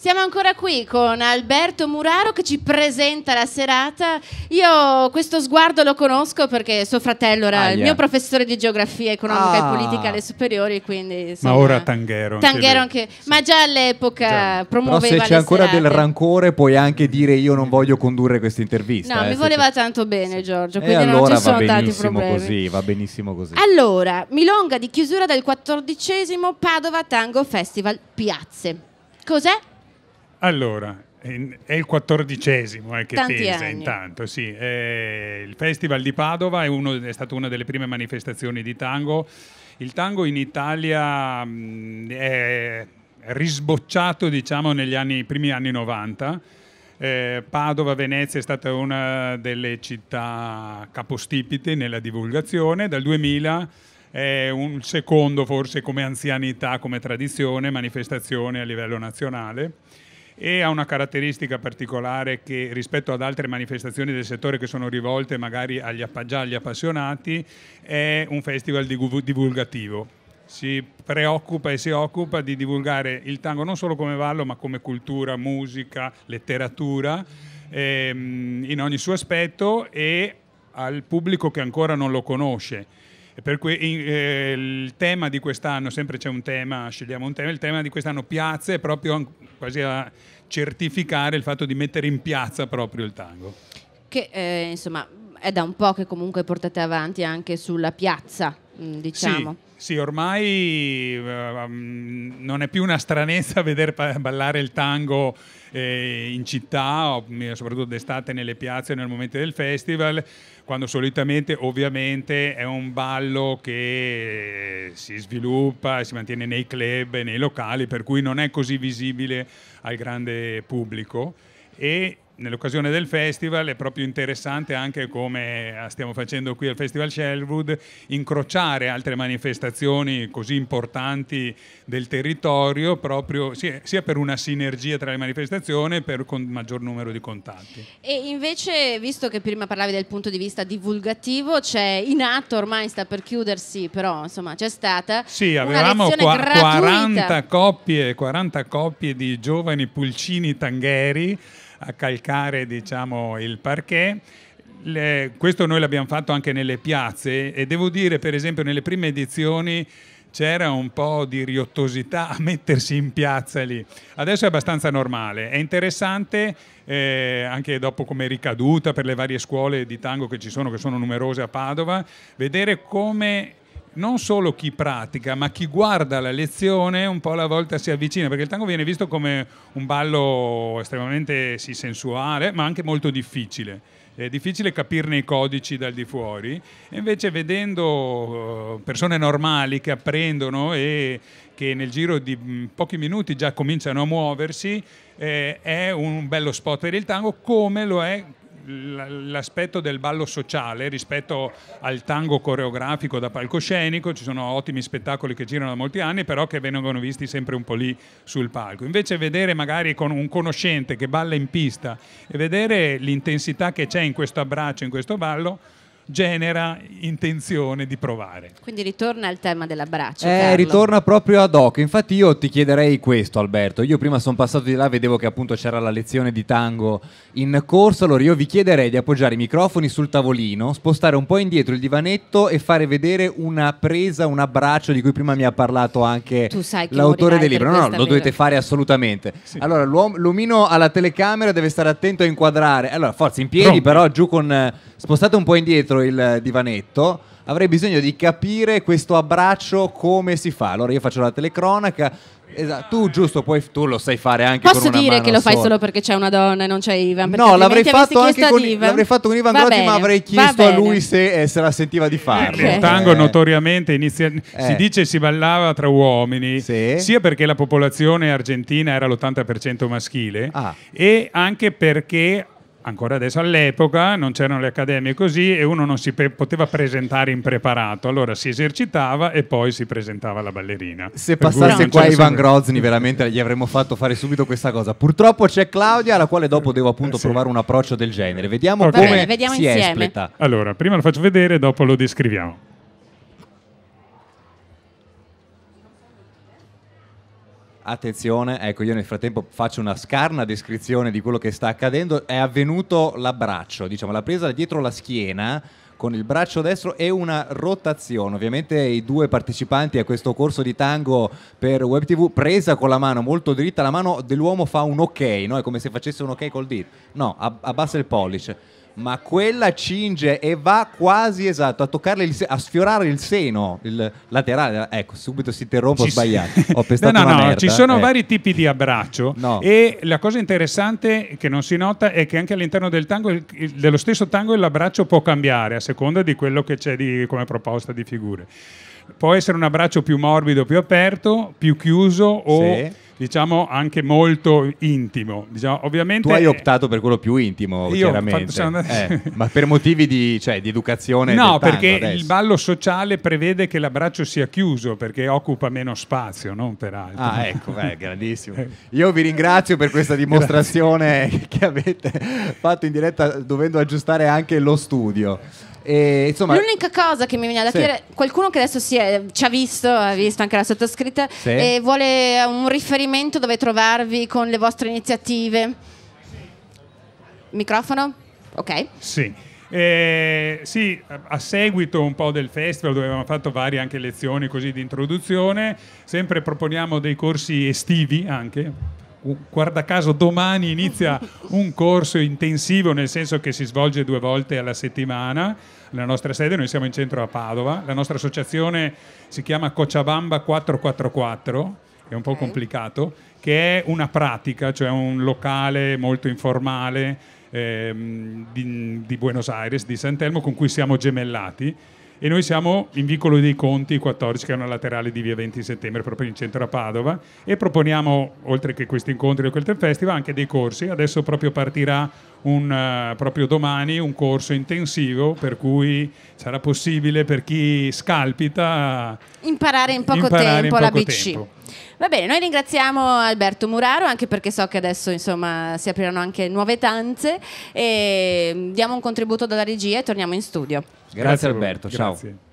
Siamo ancora qui con Alberto Muraro che ci presenta la serata. Io questo sguardo lo conosco perché suo fratello era ah, il mio professore di geografia economica ah. e politica alle superiori, quindi insomma, Ma ora Tanghero. Tanghero anche, anche sì. ma già all'epoca già. promuoveva Però se c'è ancora serate. del rancore puoi anche dire io non voglio condurre questa intervista. No, eh, mi voleva tanto bene Giorgio, quindi eh, allora non ci sono tanti problemi. Così, va benissimo così. Allora, milonga di chiusura del quattordicesimo Padova Tango Festival Piazze. Cos'è? Allora, è il quattordicesimo eh, che Tanti pesa anni. intanto, sì. Eh, il Festival di Padova è, uno, è stata una delle prime manifestazioni di tango. Il tango in Italia mh, mm, è risbocciato diciamo negli anni, primi anni 90. Eh, Padova, Venezia è stata una delle città capostipite nella divulgazione. Dal 2000 è un secondo forse come anzianità, come tradizione, manifestazione a livello nazionale e ha una caratteristica particolare che rispetto ad altre manifestazioni del settore che sono rivolte magari agli, già agli appassionati è un festival divulgativo. Si preoccupa e si occupa di divulgare il tango non solo come ballo ma come cultura, musica, letteratura ehm, in ogni suo aspetto e al pubblico che ancora non lo conosce Que- eh, il tema di quest'anno, sempre c'è un tema, scegliamo un tema, il tema di quest'anno piazza è proprio quasi a certificare il fatto di mettere in piazza proprio il tango. Che eh, insomma è da un po' che comunque portate avanti anche sulla piazza, mm, diciamo. Sì sì, ormai um, non è più una stranezza vedere ballare il tango eh, in città, eh, soprattutto d'estate nelle piazze nel momento del festival, quando solitamente ovviamente è un ballo che si sviluppa e si mantiene nei club e nei locali, per cui non è così visibile al grande pubblico e nell'occasione del festival è proprio interessante anche come eh, stiamo facendo qui al Festival Sherwood incrociare altre manifestazioni così importanti del territorio proprio sia, per una sinergia tra le manifestazioni per un maggior numero di contatti. E invece visto che prima parlavi del punto di vista divulgativo c'è in atto ormai sta per chiudersi però insomma c'è stata sì, avevamo qua, 40 coppie, 40 coppie di giovani pulcini tangheri a calcare diciamo, il parquet. Le, questo noi l'abbiamo fatto anche nelle piazze e devo dire per esempio nelle prime edizioni c'era un po' di riottosità a mettersi in piazza lì. Adesso è abbastanza normale. È interessante eh, anche dopo come ricaduta per le varie scuole di tango che ci sono, che sono numerose a Padova, vedere come non solo chi pratica, ma chi guarda la lezione un po' alla volta si avvicina, perché il tango viene visto come un ballo estremamente sì, sensuale, ma anche molto difficile. È difficile capirne i codici dal di fuori, invece vedendo eh, persone normali che apprendono e che nel giro di mm, pochi minuti già cominciano a muoversi, eh, è un bello spot per il tango come lo è l'aspetto del ballo sociale rispetto al tango coreografico da palcoscenico, ci sono ottimi spettacoli che girano da molti anni, però che vengono visti sempre un po' lì sul palco. Invece vedere magari con un conoscente che balla in pista e vedere l'intensità che c'è in questo abbraccio, in questo ballo, genera intenzione di provare. Quindi ritorna al tema dell'abbraccio. Eh, Carlo. ritorna proprio ad hoc. Infatti io ti chiederei questo Alberto. Io prima sono passato di là, vedevo che appunto c'era la lezione di tango in corso. Allora io vi chiederei di appoggiare i microfoni sul tavolino, spostare un po' indietro il divanetto e fare vedere una presa, un abbraccio di cui prima mi ha parlato anche l'autore del libro. No, no, lo dovete fare assolutamente. Sì. Allora l'omino alla telecamera deve stare attento a inquadrare. Allora forza, in piedi Pronto. però giù con... Eh, spostate un po' indietro dietro il divanetto, avrei bisogno di capire questo abbraccio come si fa. Allora io faccio la telecronaca. Esatto, tu giusto, poi tu lo sai fare anche Posso con una dire che lo fai sola. solo perché c'è una donna e non c'è Ivan? No, l'avrei fatto, anche con, Ivan. l'avrei fatto con Ivan va Grotti, bene, ma avrei chiesto a lui se, eh, se, la sentiva di eh. farlo. Okay. Il tango eh. notoriamente inizia, eh. si dice si ballava tra uomini, sì. sia perché la popolazione argentina era l'80% maschile, ah. e anche perché ancora adesso all'epoca non c'erano le accademie così e uno non si pe- poteva presentare impreparato, allora si esercitava e poi si presentava la ballerina. Se per passasse qua Ivan Grozny veramente gli avremmo fatto fare subito questa cosa. Purtroppo c'è Claudia alla quale dopo devo appunto sì. provare un approccio del genere. Vediamo okay. come Vabbè, vediamo si insieme. espleta. Allora, prima lo faccio vedere e dopo lo descriviamo. Attenzione, ecco io nel frattempo faccio una scarna descrizione di quello che sta accadendo. È avvenuto l'abbraccio, diciamo la presa dietro la schiena con il braccio destro e una rotazione. Ovviamente i due partecipanti a questo corso di tango per Web TV presa con la mano molto dritta, la mano dell'uomo fa un ok, no? È come se facesse un ok col dito. No, abbassa il pollice ma quella cinge e va quasi esatto a toccarle il a sfiorare il seno il laterale ecco subito si interrompe ho sbagliato ho pestato no no no merda. ci sono eh. vari tipi di abbraccio no. e la cosa interessante che non si nota è che anche all'interno del tango dello stesso tango l'abbraccio può cambiare a seconda di quello che c'è di, come proposta di figure può essere un abbraccio più morbido, più aperto, più chiuso o sì. diciamo anche molto intimo. Diciamo, ovviamente, tu hai optato per quello più intimo, chiaramente. Fatto, eh, ma per motivi di, cioè, di educazione? No, perché adesso. il ballo sociale prevede che l'abbraccio sia chiuso perché occupa meno spazio, non per altro. Ah, ecco, beh, grandissimo. Eh. Io vi ringrazio per questa dimostrazione che avete fatto in diretta dovendo aggiustare anche lo studio. E, insomma, L'unica cosa che mi viene da sì. dire, qualcuno che adesso è, ci ha visto, ha visto anche la sottoscritta, sì. e vuole un riferimento dove trovarvi con le vostre iniziative. Microfono? Ok. Sì. Eh, sì, a seguito un po' del festival dove abbiamo fatto varie anche lezioni così di introduzione, sempre proponiamo dei corsi estivi anche, guarda caso domani inizia un corso intensivo, nel senso che si svolge due volte alla settimana. La nostra sede, noi siamo in centro a Padova, la nostra associazione si chiama Cocciabamba 444, è un po' okay. complicato, che è una pratica, cioè un locale molto informale ehm, di, di Buenos Aires, di San Telmo, con cui siamo gemellati e noi siamo in Vicolo dei Conti 14 che è una laterale di via 20 settembre proprio in centro a Padova e proponiamo oltre che questi incontri e quel festival anche dei corsi adesso proprio partirà un, uh, proprio domani un corso intensivo per cui sarà possibile per chi scalpita imparare in poco imparare tempo in poco tempo. Va bene, noi ringraziamo Alberto Muraro anche perché so che adesso insomma, si apriranno anche nuove tanze e diamo un contributo dalla regia e torniamo in studio. Grazie, grazie Alberto, ciao.